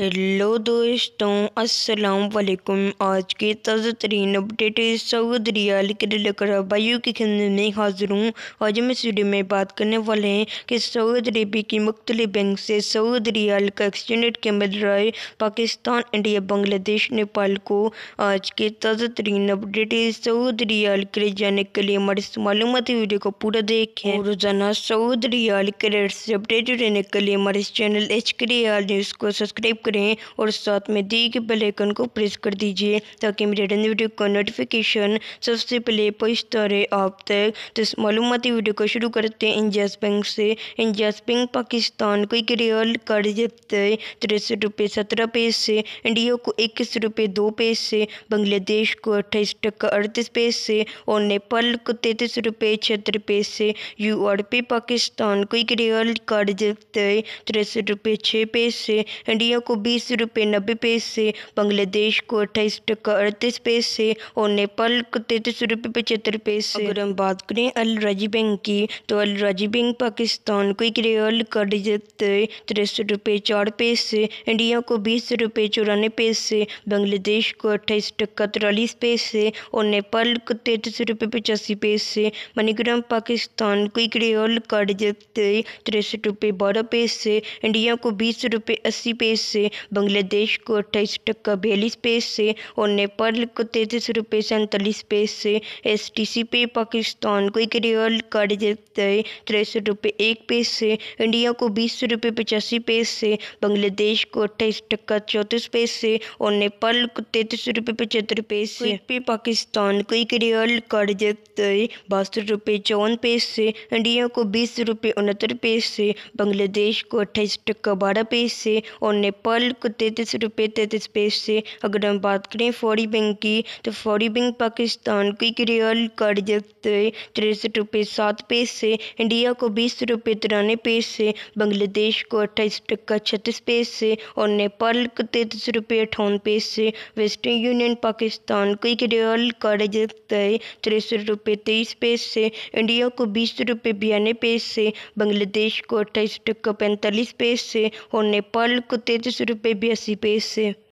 hello दोस्तों अस्सलाम वालेकुम आज के ताज़ा तरीन अपडेट सऊद रियाल के लेकर बायू की में हाजिर हूँ आज हम इस वीडियो में बात करने वाले हैं कि सऊद अरबी की मुख्तलि बैंक से सऊद रियाल का एक्सचेंज रेट रहा है पाकिस्तान इंडिया बांग्लादेश नेपाल को आज के ताज़ा तरीन अपडेट सऊद रियाल के लिए जाने के लिए हमारे मालूम वीडियो को पूरा देखें रोज़ाना सऊद रियाल के रेट से अपडेट रहने के लिए हमारे चैनल एच के रियाल न्यूज़ को सब्सक्राइब करें और साथ में दी गई बेल को प्रेस कर दीजिए ताकि मेरे नई वीडियो का नोटिफिकेशन सबसे पहले पहुँचता रहे आप तक तो इस मालूमती वीडियो को शुरू करते हैं इंजास बैंक से इंजास बैंक पाकिस्तान को एक रियल कार्ड कर्ज तिरसठ रुपये सत्रह पैसे इंडिया को इक्कीस रुपये दो पैसे बांग्लादेश को अट्ठाईस टक्का अड़तीस पैसे और नेपाल को तैतीस रुपये छिहत्तर पैसे यू आर पी पाकिस्तान को एक रियल कार्ड कर्ज तिरसठ रुपये छः पैसे इंडिया को को बीस रुपये नब्बे पैसे बांग्लादेश को अट्ठाईस टका अड़तीस पैसे और नेपाल को तैतीस रुपये पचहत्तर पैसे अगर हम बात करें अल राजी बैंक की तो अल राजी बैंक पाकिस्तान को एक रियल का रिजत तिरसठ रुपये चार पैसे इंडिया को बीस रुपये चौरानवे पैसे बांग्लादेश को अट्ठाईस टका तिरालीस पैसे और नेपाल को तैतीस रुपये पचासी पैसे मनीग्राम पाकिस्तान को एक रियल का रिजत तिरसठ रुपये बारह पैसे इंडिया को बीस रुपये अस्सी पैसे से बांग्लादेश को अट्ठाईस टक्का बयालीस से और नेपाल को तैतीस रुपये सैंतालीस से एस टी सी पे पाकिस्तान को एक रियल कार्ड देता है तिरसठ रुपये एक से इंडिया को बीस रुपये पचासी से बांग्लादेश को अट्ठाईस टक्का चौंतीस से और नेपाल को तैतीस रुपये पचहत्तर से पे पाकिस्तान को एक रियल कार्ड देता है बासठ रुपये चौवन से इंडिया को बीस रुपये उनहत्तर से बांग्लादेश को अट्ठाईस टक्का बारह से और नेपाल पर्ल को तैतीस रुपये तैतीस पैसे अगर हम बात करें फौरी बैंक की तो फौरी बैंक पाकिस्तान को एक रियल कर्जत तिरसठ रुपये सात पैसे इंडिया को बीस रुपये तिरानवे पैसे बांग्लादेश को अट्ठाईस टक्का छत्तीस पैसे और नेपाल को तैतीस रुपये अठावन पैसे वेस्टर्न यूनियन पाकिस्तान को एक रियल कर्जत तिरसठ रुपये तेईस पैसे इंडिया को बीस रुपये बयानवे पैसे बांग्लादेश को अट्ठाईस टक्का पैंतालीस पैसे और नेपाल को तैतीस सौ रुपये बी एस सी पेज से